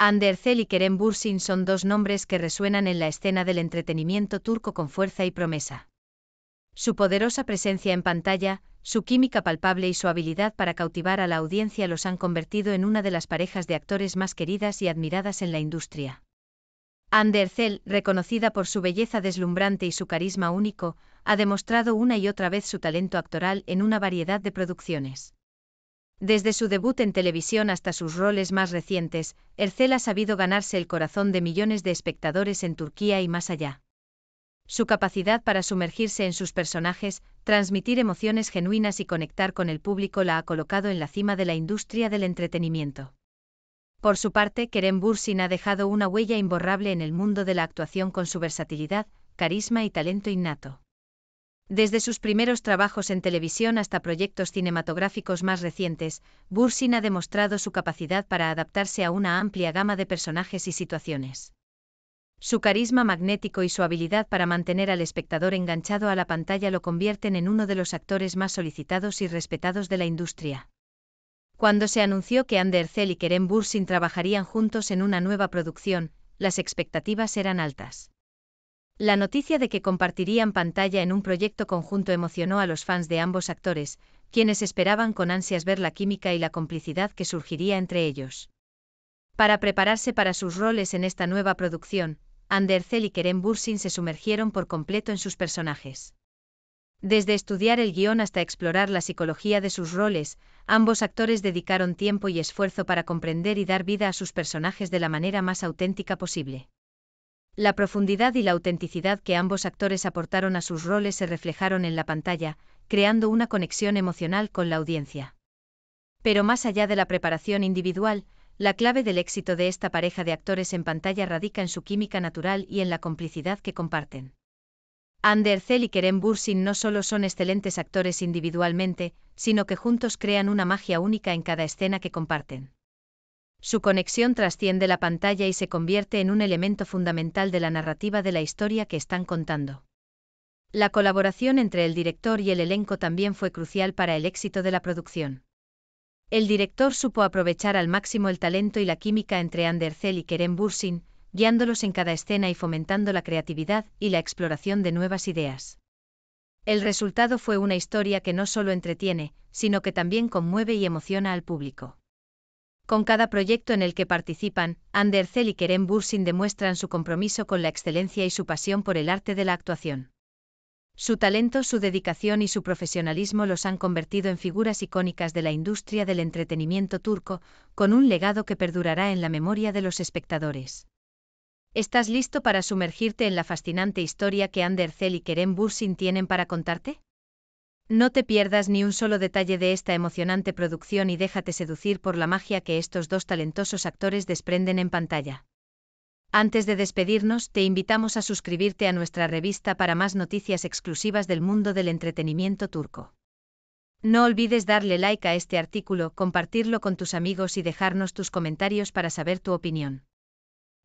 Andercel y Kerem Bursin son dos nombres que resuenan en la escena del entretenimiento turco con fuerza y promesa. Su poderosa presencia en pantalla, su química palpable y su habilidad para cautivar a la audiencia los han convertido en una de las parejas de actores más queridas y admiradas en la industria. Andercel, reconocida por su belleza deslumbrante y su carisma único, ha demostrado una y otra vez su talento actoral en una variedad de producciones. Desde su debut en televisión hasta sus roles más recientes, Ercel ha sabido ganarse el corazón de millones de espectadores en Turquía y más allá. Su capacidad para sumergirse en sus personajes, transmitir emociones genuinas y conectar con el público la ha colocado en la cima de la industria del entretenimiento. Por su parte, Kerem Bursin ha dejado una huella imborrable en el mundo de la actuación con su versatilidad, carisma y talento innato. Desde sus primeros trabajos en televisión hasta proyectos cinematográficos más recientes, Bursin ha demostrado su capacidad para adaptarse a una amplia gama de personajes y situaciones. Su carisma magnético y su habilidad para mantener al espectador enganchado a la pantalla lo convierten en uno de los actores más solicitados y respetados de la industria. Cuando se anunció que Ander Zell y Kerem Bursin trabajarían juntos en una nueva producción, las expectativas eran altas. La noticia de que compartirían pantalla en un proyecto conjunto emocionó a los fans de ambos actores, quienes esperaban con ansias ver la química y la complicidad que surgiría entre ellos. Para prepararse para sus roles en esta nueva producción, Andercel y Kerem Bursin se sumergieron por completo en sus personajes. Desde estudiar el guión hasta explorar la psicología de sus roles, ambos actores dedicaron tiempo y esfuerzo para comprender y dar vida a sus personajes de la manera más auténtica posible. La profundidad y la autenticidad que ambos actores aportaron a sus roles se reflejaron en la pantalla, creando una conexión emocional con la audiencia. Pero más allá de la preparación individual, la clave del éxito de esta pareja de actores en pantalla radica en su química natural y en la complicidad que comparten. Ander y Kerem Bursin no solo son excelentes actores individualmente, sino que juntos crean una magia única en cada escena que comparten. Su conexión trasciende la pantalla y se convierte en un elemento fundamental de la narrativa de la historia que están contando. La colaboración entre el director y el elenco también fue crucial para el éxito de la producción. El director supo aprovechar al máximo el talento y la química entre Anderzel y Kerem Bursin, guiándolos en cada escena y fomentando la creatividad y la exploración de nuevas ideas. El resultado fue una historia que no solo entretiene, sino que también conmueve y emociona al público. Con cada proyecto en el que participan, Anderzel y Kerem Bursin demuestran su compromiso con la excelencia y su pasión por el arte de la actuación. Su talento, su dedicación y su profesionalismo los han convertido en figuras icónicas de la industria del entretenimiento turco, con un legado que perdurará en la memoria de los espectadores. ¿Estás listo para sumergirte en la fascinante historia que Ander y Kerem Bursin tienen para contarte? No te pierdas ni un solo detalle de esta emocionante producción y déjate seducir por la magia que estos dos talentosos actores desprenden en pantalla. Antes de despedirnos, te invitamos a suscribirte a nuestra revista para más noticias exclusivas del mundo del entretenimiento turco. No olvides darle like a este artículo, compartirlo con tus amigos y dejarnos tus comentarios para saber tu opinión.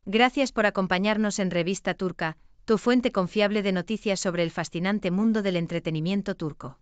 Gracias por acompañarnos en Revista Turca, tu fuente confiable de noticias sobre el fascinante mundo del entretenimiento turco.